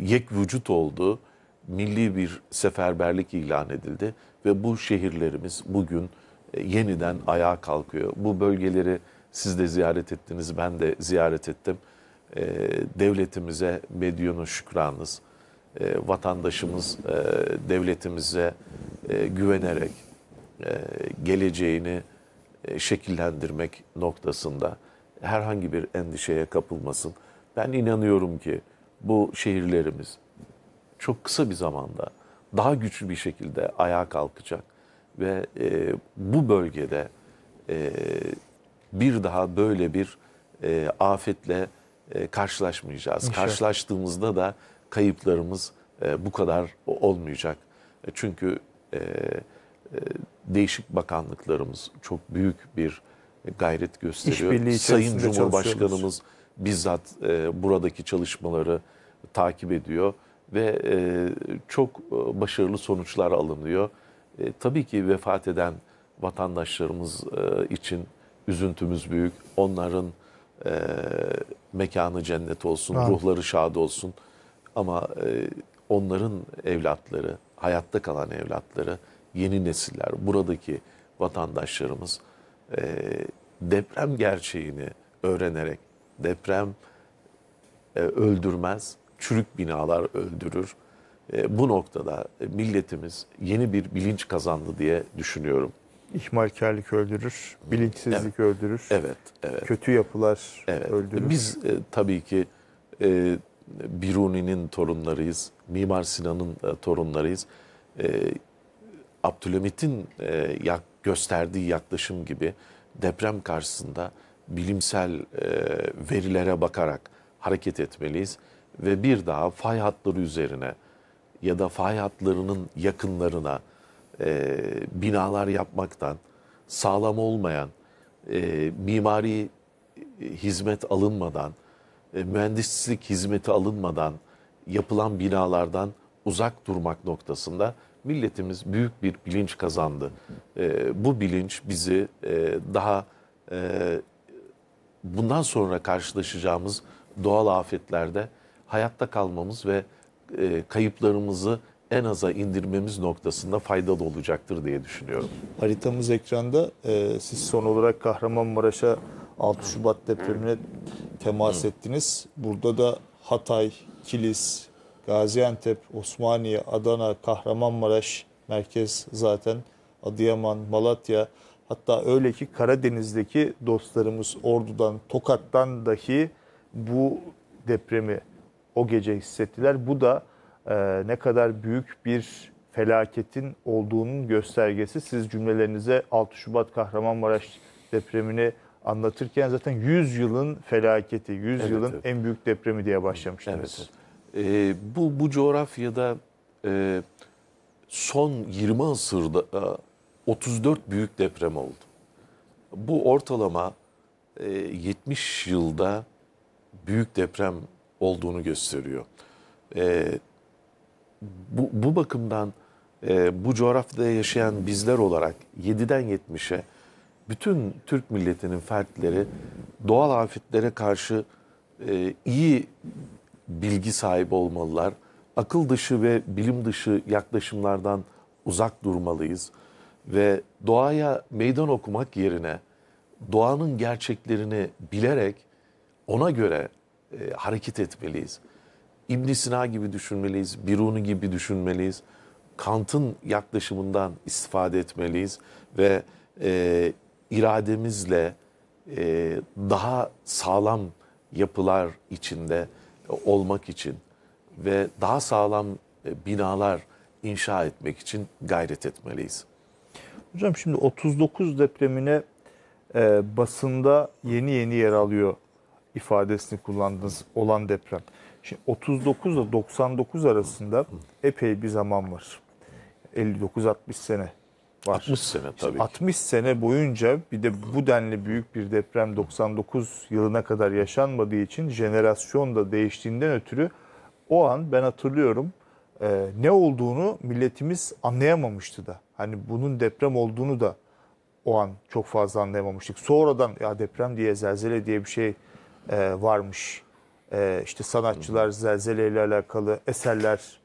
yek vücut oldu. Milli bir seferberlik ilan edildi ve bu şehirlerimiz bugün e, yeniden ayağa kalkıyor. Bu bölgeleri siz de ziyaret ettiniz, ben de ziyaret ettim. E, devletimize medyonu şükranız, e, vatandaşımız e, devletimize e, güvenerek e, geleceğini e, şekillendirmek noktasında herhangi bir endişeye kapılmasın. Ben inanıyorum ki bu şehirlerimiz çok kısa bir zamanda daha güçlü bir şekilde ayağa kalkacak ve e, bu bölgede e, bir daha böyle bir e, afetle e, karşılaşmayacağız. İnşallah. Karşılaştığımızda da kayıplarımız e, bu kadar olmayacak. E, çünkü e, e, değişik bakanlıklarımız çok büyük bir gayret gösteriyor. Sayın Cumhurbaşkanımız bizzat e, buradaki çalışmaları takip ediyor ve e, çok e, başarılı sonuçlar alınıyor. tabii ki vefat eden vatandaşlarımız için üzüntümüz büyük. Onların mekanı cennet olsun, ha. ruhları şad olsun. Ama onların evlatları, hayatta kalan evlatları, yeni nesiller, buradaki vatandaşlarımız e, deprem gerçeğini öğrenerek deprem e, öldürmez, çürük binalar öldürür. E, bu noktada milletimiz yeni bir bilinç kazandı diye düşünüyorum. İhmalkarlık öldürür, bilinçsizlik evet. öldürür. Evet, evet. Kötü yapılar evet. öldürür. Biz e, tabii ki e, Biruni'nin torunlarıyız, Mimar Sinan'ın e, torunlarıyız. E, Abdülhamit'in e, yak, gösterdiği yaklaşım gibi deprem karşısında bilimsel e, verilere bakarak hareket etmeliyiz ve bir daha fay hatları üzerine ya da fay hatlarının yakınlarına e, binalar yapmaktan sağlam olmayan, e, mimari hizmet alınmadan, e, mühendislik hizmeti alınmadan yapılan binalardan uzak durmak noktasında milletimiz büyük bir bilinç kazandı. E, bu bilinç bizi e, daha e, bundan sonra karşılaşacağımız doğal afetlerde hayatta kalmamız ve e, kayıplarımızı en aza indirmemiz noktasında faydalı olacaktır diye düşünüyorum. Haritamız ekranda. E, siz son olarak Kahramanmaraş'a 6 Şubat depremine temas ettiniz. Burada da Hatay, Kilis, Gaziantep, Osmaniye, Adana, Kahramanmaraş merkez zaten Adıyaman, Malatya hatta öyle ki Karadeniz'deki dostlarımız Ordu'dan, Tokat'tan dahi bu depremi o gece hissettiler. Bu da e, ne kadar büyük bir felaketin olduğunun göstergesi. Siz cümlelerinize 6 Şubat Kahramanmaraş depremini anlatırken zaten 100 yılın felaketi, 100 evet, yılın evet. en büyük depremi diye başlamıştınız. Evet, evet. E, bu, bu coğrafyada e, son 20 asırda 34 e, büyük deprem oldu. Bu ortalama e, 70 yılda büyük deprem olduğunu gösteriyor. E, bu, bu bakımdan e, bu coğrafyada yaşayan bizler olarak 7'den 70'e bütün Türk milletinin fertleri doğal afetlere karşı e, iyi bilgi sahibi olmalılar. Akıl dışı ve bilim dışı yaklaşımlardan uzak durmalıyız ve doğaya meydan okumak yerine doğanın gerçeklerini bilerek ona göre e, hareket etmeliyiz. İbn Sina gibi düşünmeliyiz, Biruni gibi düşünmeliyiz. Kant'ın yaklaşımından istifade etmeliyiz ve e, irademizle e, daha sağlam yapılar içinde olmak için ve daha sağlam e, binalar inşa etmek için gayret etmeliyiz. Hocam şimdi 39 depremine e, basında yeni yeni yer alıyor ifadesini kullandınız olan deprem. Şimdi 39 ile 99 arasında epey bir zaman var. 59-60 sene var. 60 sene tabii. 60 sene boyunca bir de bu denli büyük bir deprem 99 yılına kadar yaşanmadığı için jenerasyon da değiştiğinden ötürü o an ben hatırlıyorum e, ne olduğunu milletimiz anlayamamıştı da. Hani bunun deprem olduğunu da o an çok fazla anlayamamıştık. Sonradan ya deprem diye zelzele diye bir şey e, varmış. E, işte sanatçılar zelzele ile alakalı eserler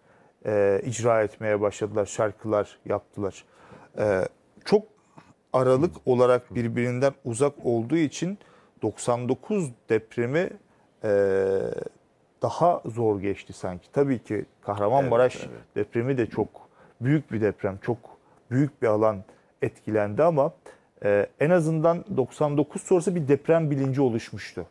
e, icra etmeye başladılar, şarkılar yaptılar. Ee, çok aralık olarak birbirinden uzak olduğu için 99 depremi e, daha zor geçti sanki. Tabii ki Kahramanmaraş evet, evet. depremi de çok büyük bir deprem, çok büyük bir alan etkilendi ama e, en azından 99 sonrası bir deprem bilinci oluşmuştu.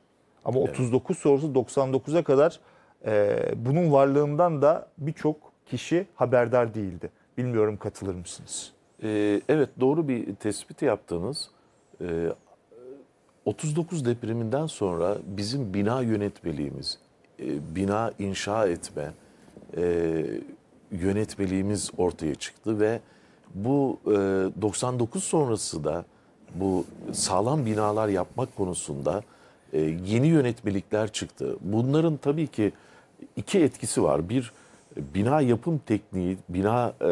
Ama evet. 39 sonrası 99'a kadar e, bunun varlığından da birçok kişi haberdar değildi. Bilmiyorum katılır mısınız? Ee, evet doğru bir tespit yaptınız. Ee, 39 depreminden sonra bizim bina yönetmeliğimiz, e, bina inşa etme e, yönetmeliğimiz ortaya çıktı ve bu e, 99 sonrası da bu sağlam binalar yapmak konusunda e, yeni yönetmelikler çıktı. Bunların tabii ki iki etkisi var. Bir, bina yapım tekniği, bina e,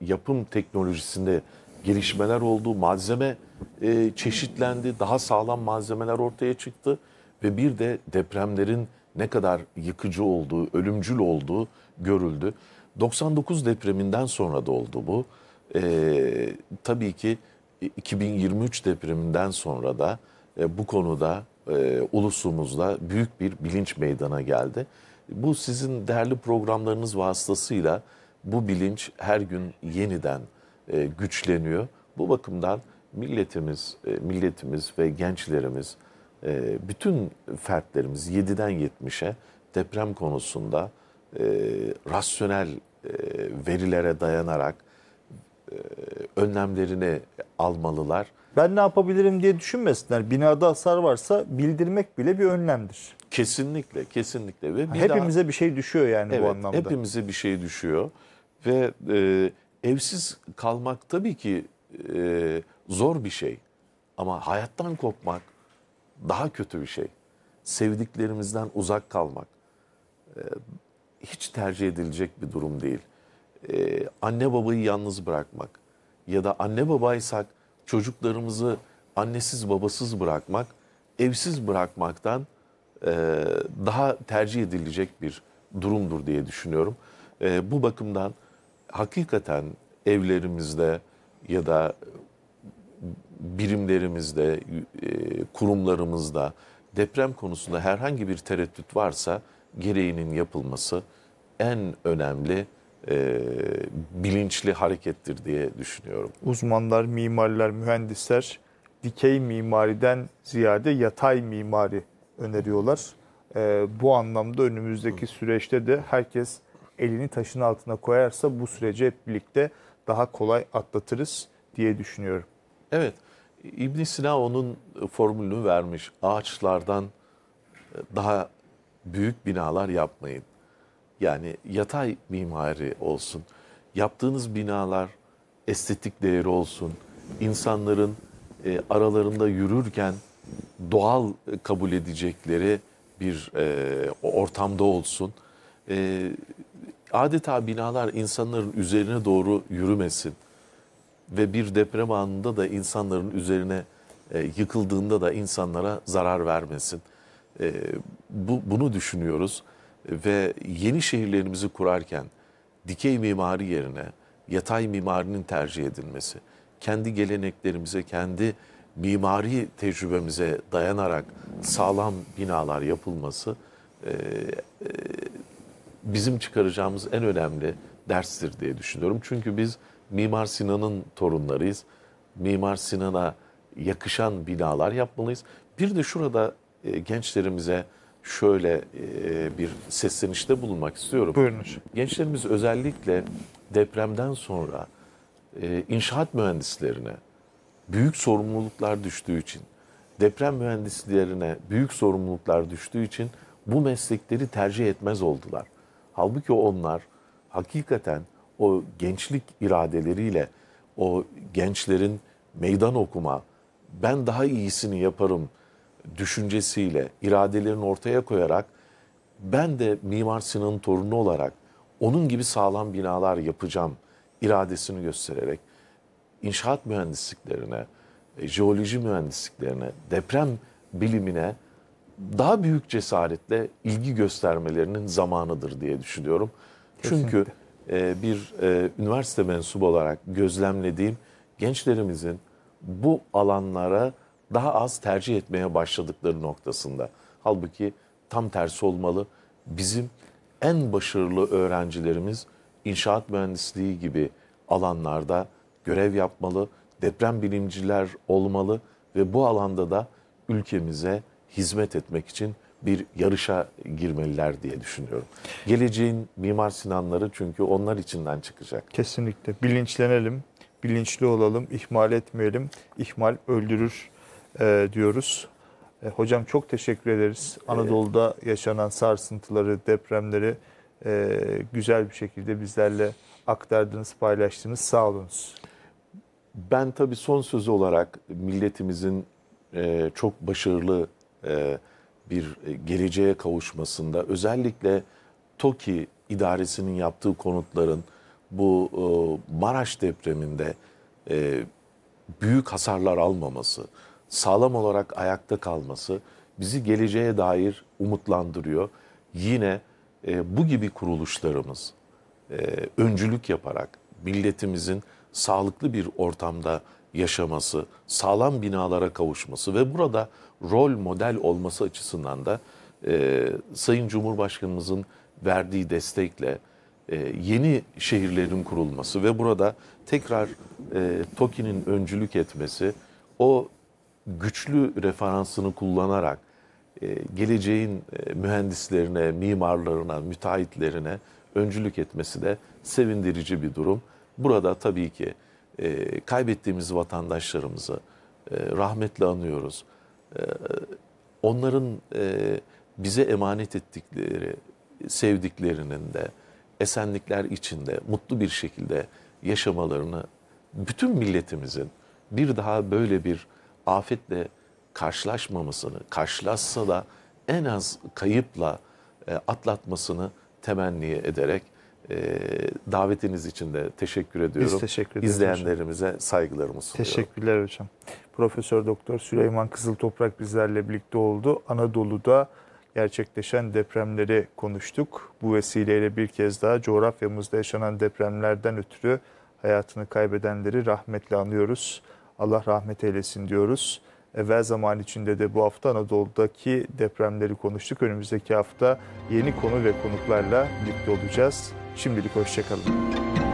yapım teknolojisinde gelişmeler oldu. Malzeme e, çeşitlendi, daha sağlam malzemeler ortaya çıktı ve bir de depremlerin ne kadar yıkıcı olduğu, ölümcül olduğu görüldü. 99 depreminden sonra da oldu bu. E, tabii ki 2023 depreminden sonra da e, bu konuda e, ulusumuzda büyük bir bilinç meydana geldi. Bu sizin değerli programlarınız vasıtasıyla bu bilinç her gün yeniden e, güçleniyor. Bu bakımdan milletimiz, e, milletimiz ve gençlerimiz, e, bütün fertlerimiz 7'den 70'e deprem konusunda e, rasyonel e, verilere dayanarak e, önlemlerini almalılar. Ben ne yapabilirim diye düşünmesinler. Binada hasar varsa bildirmek bile bir önlemdir. Kesinlikle, kesinlikle ve bina, hepimize bir şey düşüyor yani evet, bu anlamda. Hepimize bir şey düşüyor ve e, evsiz kalmak tabii ki e, zor bir şey. Ama hayattan kopmak daha kötü bir şey. Sevdiklerimizden uzak kalmak e, hiç tercih edilecek bir durum değil e, anne babayı yalnız bırakmak ya da anne babaysak çocuklarımızı annesiz babasız bırakmak, evsiz bırakmaktan e, daha tercih edilecek bir durumdur diye düşünüyorum. E, bu bakımdan hakikaten evlerimizde ya da birimlerimizde, e, kurumlarımızda deprem konusunda herhangi bir tereddüt varsa gereğinin yapılması en önemli e, bilinçli harekettir diye düşünüyorum. Uzmanlar, mimarlar, mühendisler dikey mimariden ziyade yatay mimari öneriyorlar. E, bu anlamda önümüzdeki süreçte de herkes elini taşın altına koyarsa bu süreci hep birlikte daha kolay atlatırız diye düşünüyorum. Evet. İbn Sina onun formülünü vermiş. Ağaçlardan daha büyük binalar yapmayın. Yani yatay mimari olsun, yaptığınız binalar estetik değeri olsun, insanların e, aralarında yürürken doğal e, kabul edecekleri bir e, ortamda olsun. E, adeta binalar insanların üzerine doğru yürümesin ve bir deprem anında da insanların üzerine e, yıkıldığında da insanlara zarar vermesin. E, bu, bunu düşünüyoruz ve yeni şehirlerimizi kurarken dikey mimari yerine yatay mimarinin tercih edilmesi, kendi geleneklerimize, kendi mimari tecrübemize dayanarak sağlam binalar yapılması e, e, bizim çıkaracağımız en önemli derstir diye düşünüyorum. Çünkü biz Mimar Sinan'ın torunlarıyız. Mimar Sinan'a yakışan binalar yapmalıyız. Bir de şurada e, gençlerimize şöyle e, bir seslenişte bulunmak istiyorum. Buyurunuz. Gençlerimiz özellikle depremden sonra e, inşaat mühendislerine büyük sorumluluklar düştüğü için, deprem mühendislerine büyük sorumluluklar düştüğü için bu meslekleri tercih etmez oldular. Halbuki onlar hakikaten o gençlik iradeleriyle, o gençlerin meydan okuma, ben daha iyisini yaparım.'' düşüncesiyle, iradelerini ortaya koyarak ben de Mimar Sinan'ın torunu olarak onun gibi sağlam binalar yapacağım iradesini göstererek inşaat mühendisliklerine, e, jeoloji mühendisliklerine, deprem bilimine daha büyük cesaretle ilgi göstermelerinin zamanıdır diye düşünüyorum. Kesinlikle. Çünkü e, bir e, üniversite mensubu olarak gözlemlediğim gençlerimizin bu alanlara daha az tercih etmeye başladıkları noktasında. Halbuki tam tersi olmalı. Bizim en başarılı öğrencilerimiz inşaat mühendisliği gibi alanlarda görev yapmalı, deprem bilimciler olmalı ve bu alanda da ülkemize hizmet etmek için bir yarışa girmeliler diye düşünüyorum. Geleceğin Mimar Sinanları çünkü onlar içinden çıkacak. Kesinlikle. Bilinçlenelim, bilinçli olalım, ihmal etmeyelim. İhmal öldürür e, diyoruz. E, hocam çok teşekkür ederiz. E, Anadolu'da yaşanan sarsıntıları, depremleri e, güzel bir şekilde bizlerle aktardınız, paylaştınız. Sağ olunuz. Ben tabii son sözü olarak milletimizin e, çok başarılı e, bir e, geleceğe kavuşmasında özellikle TOKİ idaresinin yaptığı konutların bu e, Maraş depreminde e, büyük hasarlar almaması, sağlam olarak ayakta kalması bizi geleceğe dair umutlandırıyor. Yine e, bu gibi kuruluşlarımız e, öncülük yaparak milletimizin sağlıklı bir ortamda yaşaması, sağlam binalara kavuşması ve burada rol model olması açısından da e, Sayın Cumhurbaşkanımızın verdiği destekle e, yeni şehirlerin kurulması ve burada tekrar e, TOKİ'nin öncülük etmesi o güçlü referansını kullanarak e, geleceğin e, mühendislerine, mimarlarına, müteahhitlerine öncülük etmesi de sevindirici bir durum. Burada tabii ki e, kaybettiğimiz vatandaşlarımızı rahmetle anıyoruz. onların bize emanet ettikleri, sevdiklerinin de esenlikler içinde mutlu bir şekilde yaşamalarını bütün milletimizin bir daha böyle bir afetle karşılaşmamasını, karşılaşsa da en az kayıpla e, atlatmasını temenni ederek e, davetiniz için de teşekkür ediyorum. Biz teşekkür ederiz İzleyenlerimize hocam. saygılarımı sunuyorum. Teşekkürler hocam. Profesör Doktor Süleyman Kızıltoprak bizlerle birlikte oldu. Anadolu'da gerçekleşen depremleri konuştuk. Bu vesileyle bir kez daha coğrafyamızda yaşanan depremlerden ötürü hayatını kaybedenleri rahmetle anıyoruz. Allah rahmet eylesin diyoruz. Evvel zaman içinde de bu hafta Anadolu'daki depremleri konuştuk. Önümüzdeki hafta yeni konu ve konuklarla birlikte olacağız. Şimdilik hoşçakalın.